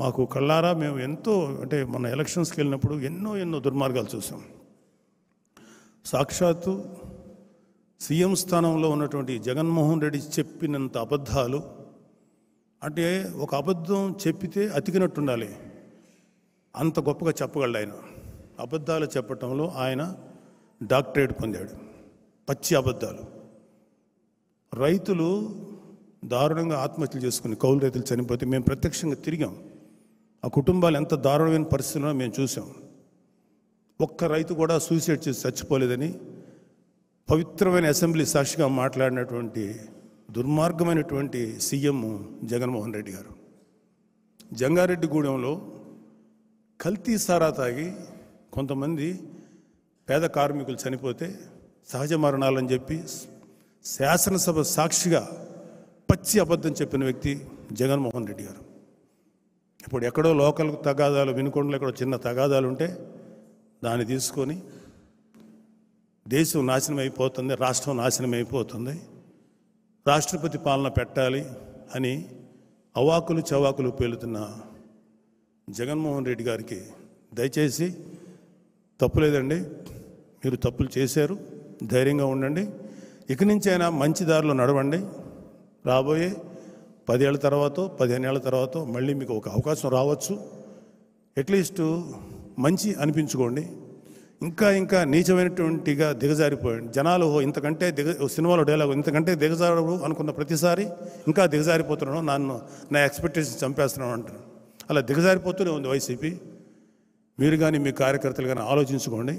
మాకు కళ్ళారా మేము ఎంతో అంటే మన ఎలక్షన్స్కి వెళ్ళినప్పుడు ఎన్నో ఎన్నో దుర్మార్గాలు చూసాం సాక్షాత్తు సీఎం స్థానంలో ఉన్నటువంటి జగన్మోహన్ రెడ్డి చెప్పినంత అబద్ధాలు అంటే ఒక అబద్ధం చెప్పితే అతికినట్టు ఉండాలి అంత గొప్పగా చెప్పగలడు ఆయన అబద్ధాలు చెప్పటంలో ఆయన డాక్టరేట్ పొందాడు పచ్చి అబద్ధాలు రైతులు దారుణంగా ఆత్మహత్యలు చేసుకుని కౌలు రైతులు చనిపోతే మేము ప్రత్యక్షంగా తిరిగాం ఆ కుటుంబాలు ఎంత దారుణమైన పరిస్థితుల్లో మేము చూసాం ఒక్క రైతు కూడా సూసైడ్ చేసి చచ్చిపోలేదని పవిత్రమైన అసెంబ్లీ సాక్షిగా మాట్లాడినటువంటి దుర్మార్గమైనటువంటి సీఎం జగన్మోహన్ రెడ్డి గారు జంగారెడ్డిగూడెంలో కల్తీ సారా తాగి కొంతమంది పేద కార్మికులు చనిపోతే సహజ మరణాలని చెప్పి శాసనసభ సాక్షిగా పచ్చి అబద్ధం చెప్పిన వ్యక్తి జగన్మోహన్ రెడ్డి గారు ఇప్పుడు ఎక్కడో లోకల్ తగాదాలు వినుకొండలో ఎక్కడో చిన్న తగాదాలు ఉంటే దాన్ని తీసుకొని దేశం నాశనం అయిపోతుంది రాష్ట్రం నాశనం అయిపోతుంది రాష్ట్రపతి పాలన పెట్టాలి అని అవాకులు చవాకులు పేలుతున్న జగన్మోహన్ రెడ్డి గారికి దయచేసి తప్పులేదండి మీరు తప్పులు చేశారు ధైర్యంగా ఉండండి ఇక నుంచైనా మంచి దారిలో నడవండి రాబోయే పదేళ్ళ తర్వాత పదిహేను ఏళ్ళ తర్వాత మళ్ళీ మీకు ఒక అవకాశం రావచ్చు అట్లీస్ట్ మంచి అనిపించుకోండి ఇంకా ఇంకా నీచమైనటువంటిగా దిగజారిపోయాడు జనాలు ఇంతకంటే దిగ సినిమాలో డైలాగ్ ఇంతకంటే దిగజారడు అనుకున్న ప్రతిసారి ఇంకా దిగజారిపోతున్నాను నన్ను నా ఎక్స్పెక్టేషన్ చంపేస్తున్నాను అంటారు అలా దిగజారిపోతూనే ఉంది వైసీపీ మీరు కానీ మీ కార్యకర్తలు కానీ ఆలోచించుకోండి